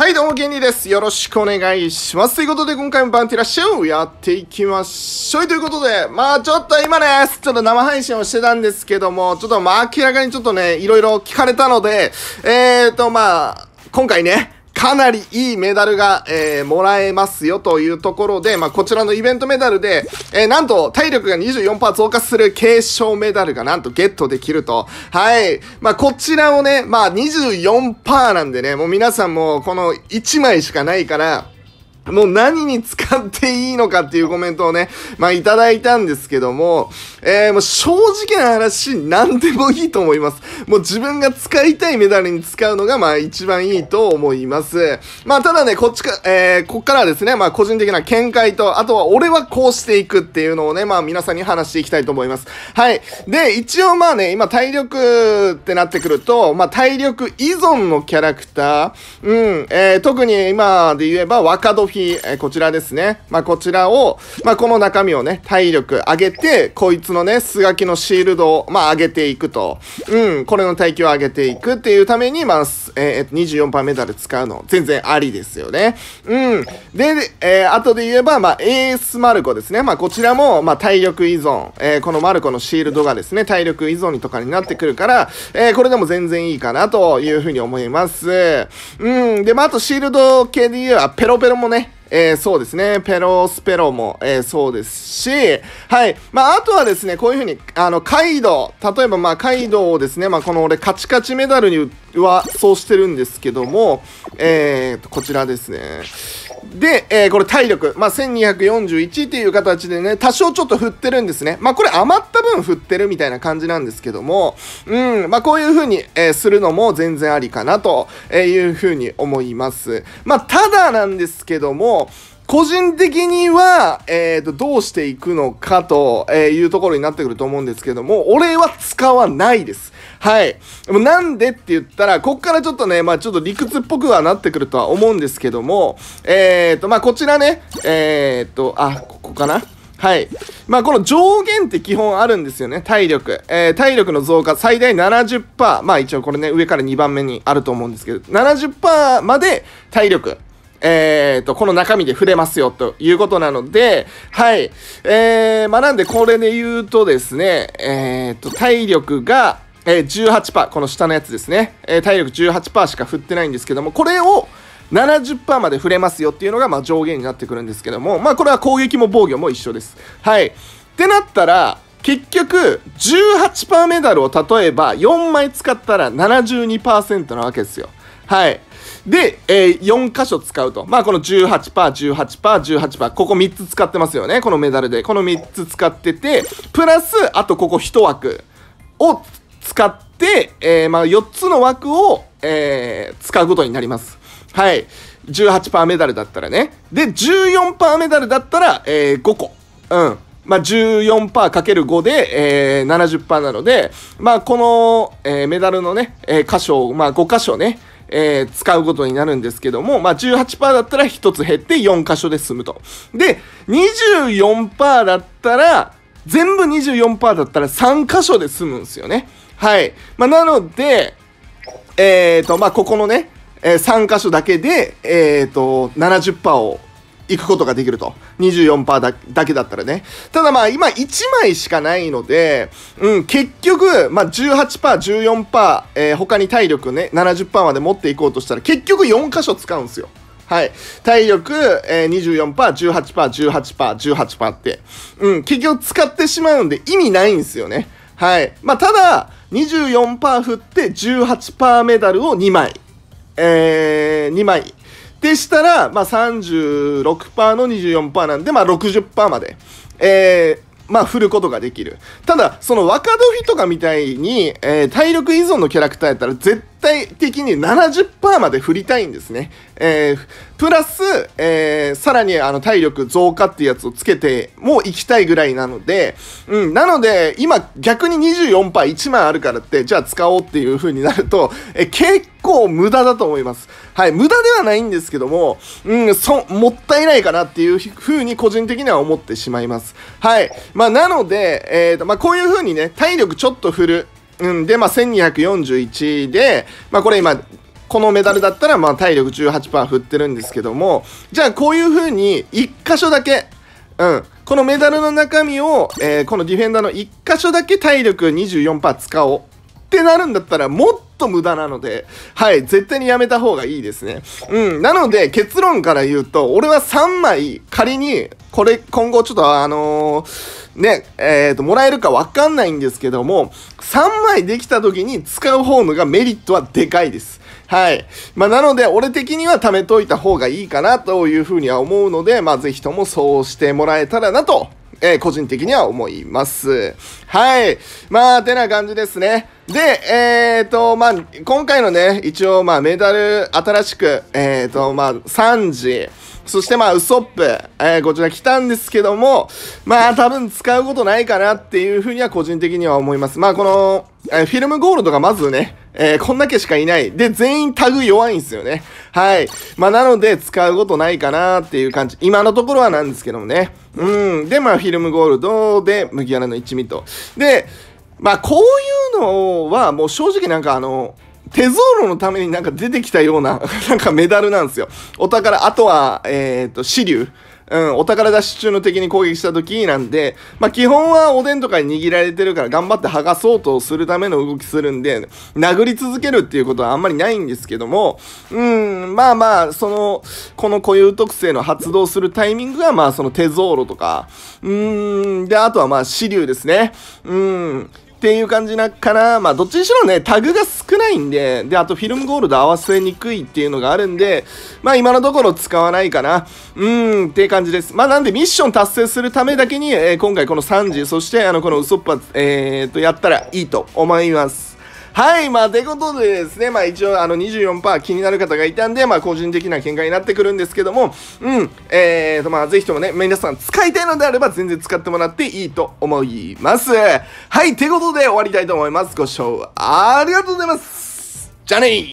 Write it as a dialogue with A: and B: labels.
A: はい、どうも、ケニーです。よろしくお願いします。ということで、今回もバンティラッシュをやっていきましょう。ということで、まあ、ちょっと今ね、ちょっと生配信をしてたんですけども、ちょっとまあ、明らかにちょっとね、いろいろ聞かれたので、えーと、まあ、今回ね、かなりいいメダルが、えー、もらえますよというところで、まあ、こちらのイベントメダルで、えー、なんと体力が24%増加する継承メダルがなんとゲットできると。はい。まあ、こちらをね、まあ、24%なんでね、もう皆さんもこの1枚しかないから、もう何に使っていいのかっていうコメントをね、まあいただいたんですけども、えー、もう正直な話、何でもいいと思います。もう自分が使いたいメダルに使うのが、まあ一番いいと思います。まあただね、こっちか、えー、こっからですね、まあ個人的な見解と、あとは俺はこうしていくっていうのをね、まあ皆さんに話していきたいと思います。はい。で、一応まあね、今体力ってなってくると、まあ体力依存のキャラクター、うん、えー、特に今で言えば若戸フィひ、えー、こちらですね。まあ、こちらを、まあ、この中身をね、体力上げて、こいつのね、スガキのシールドを、まあ、上げていくと。うん、これの耐久を上げていくっていうために、まあ、。えー、24%ル使うの、全然ありですよね。うん。で、えー、後で言えば、まあ、エースマルコですね。まあ、こちらも、まあ、体力依存。えー、このマルコのシールドがですね、体力依存とかになってくるから、えー、これでも全然いいかなというふうに思います。うん。で、まあ、あとシールド系で言えば、ペロペロもね、えー、そうですね、ペロスペロも、えー、そうですし、はい。まあ、あとはですね、こういうふうに、あの、カイドウ、例えばまあ、カイドウをですね、まあ、この俺、カチカチメダルにはそうしてるんですけども、えー、こちらですね、で、えー、これ体力、まあ、1241っていう形でね、多少ちょっと振ってるんですね。まあ、これ余った分振ってるみたいな感じなんですけども、うん、まあ、こういう風に、えー、するのも全然ありかなという風に思います。まあ、ただなんですけども、個人的には、えっ、ー、と、どうしていくのかというところになってくると思うんですけども、俺は使わないです。はい。もなんでって言ったら、こっからちょっとね、まあちょっと理屈っぽくはなってくるとは思うんですけども、えーと、まあこちらね、えーと、あ、ここかなはい。まあ、この上限って基本あるんですよね。体力。えー、体力の増加最大70%。まあ一応これね、上から2番目にあると思うんですけど、70%まで体力。えーと、この中身で触れますよ、ということなので、はい。えー、まあなんでこれで言うとですね、えーと、体力が、えー、18%、この下のやつですね、えー、体力18%しか振ってないんですけども、これを70%まで振れますよっていうのが、まあ、上限になってくるんですけども、まあ、これは攻撃も防御も一緒です。はい。ってなったら、結局、18%メダルを例えば4枚使ったら72%なわけですよ。はい。で、えー、4箇所使うと。まあ、この18%、18%、18%、ここ3つ使ってますよね。このメダルで。この3つ使ってて、プラス、あとここ1枠を使って、えー、まあ、4つの枠を、えー、使うことになります。はい。18%メダルだったらね。で、14%メダルだったら、えー、5個。うん。まあ、1 4る5で、えー、70%なので、まあ、この、えー、メダルのね、えー、箇所まあ、5箇所ね、えー、使うことになるんですけども、まあ、18%だったら1つ減って4箇所で済むと。で、24%だったら、全部24%だったら3箇所で済むんですよね。はい。まあ、なので、えっ、ー、と、まあ、ここのね、えー、3箇所だけで、えっ、ー、と、70%を行くことができると。24%だだけだったらね。ただまあ今1枚しかないので、うん、結局、まあ18%、14%、えー、他に体力ね、70%まで持っていこうとしたら、結局4箇所使うんですよ。はい。体力、えー、24%、18%、18%、18%って。うん、結局使ってしまうんで意味ないんですよね。はい。まあ、ただ、24%振って18%メダルを2枚。えー、2枚。でしたら、まあ、36%の24%なんで、まあ、60%まで。えー、まあ、振ることができる。ただ、その若ドフィとかみたいに、えー、体力依存のキャラクターやったら、絶対的に70%まで振りたいんですね。えー、プラス、えー、さらにあの体力増加ってやつをつけてもいきたいぐらいなので、うん、なので、今逆に24%、1万あるからって、じゃあ使おうっていう風になると、えー、結構無駄だと思います。はい、無駄ではないんですけども、うん、そ、もったいないかなっていう風に個人的には思ってしまいます。はい。まあ、なので、えーと、まあ、こういう風にね、体力ちょっと振る。うん、で、まあ、1241で、まあ、これ今、このメダルだったら、まあ、体力18%振ってるんですけども、じゃあ、こういう風に、1箇所だけ、うん、このメダルの中身を、えー、このディフェンダーの1箇所だけ体力24%使おうってなるんだったら、もっと無駄なので、はい、絶対にやめた方がいいですね。うん、なので結論から言うと、俺は3枚仮に、これ今後ちょっとあのー、ね、えっ、ー、と、もらえるかわかんないんですけども、3枚できた時に使う方のがメリットはでかいです。はい。まあ、なので、俺的には貯めといた方がいいかなというふうには思うので、まあ、ぜひともそうしてもらえたらなと、えー、個人的には思います。はい。まあ、てな感じですね。で、えっ、ー、と、まあ、今回のね、一応、まあ、メダル、新しく、えっ、ー、と、まあ、3時、そして、まあ、ウソップ、えー、こちら来たんですけども、まあ、多分使うことないかなっていうふうには個人的には思います。まあ、この、えフィルムゴールドがまずね、えー、こんだけしかいない。で、全員タグ弱いんですよね。はい。まあ、なので、使うことないかなっていう感じ。今のところはなんですけどもね。うん。で、まあ、フィルムゴールドで、麦わらの一味と。で、まあ、こういうのは、もう正直なんかあの、テゾーロのためになんか出てきたような、なんかメダルなんですよ。お宝、あとは、えっ、ー、と、支流。うん、お宝出し中の敵に攻撃した時なんで、まあ基本はおでんとかに握られてるから頑張って剥がそうとするための動きするんで、殴り続けるっていうことはあんまりないんですけども、うん、まあまあ、その、この固有特性の発動するタイミングが、まあそのテゾーロとか、うん、で、あとはまあ支流ですね。うん、っていう感じなかな。まあ、どっちにしろね、タグが少ないんで、で、あとフィルムゴールド合わせにくいっていうのがあるんで、まあ、今のところ使わないかな。うーん、って感じです。まあ、なんでミッション達成するためだけに、えー、今回この3時、そして、あの、このウソッパ、えー、と、やったらいいと思います。はい、まあ、てことでですね、まあ一応あの24%気になる方がいたんで、まあ個人的な見解になってくるんですけども、うん、えーと、まあぜひともね、皆さん使いたいのであれば全然使ってもらっていいと思います。はい、てことで終わりたいと思います。ご視聴ありがとうございます。じゃあねー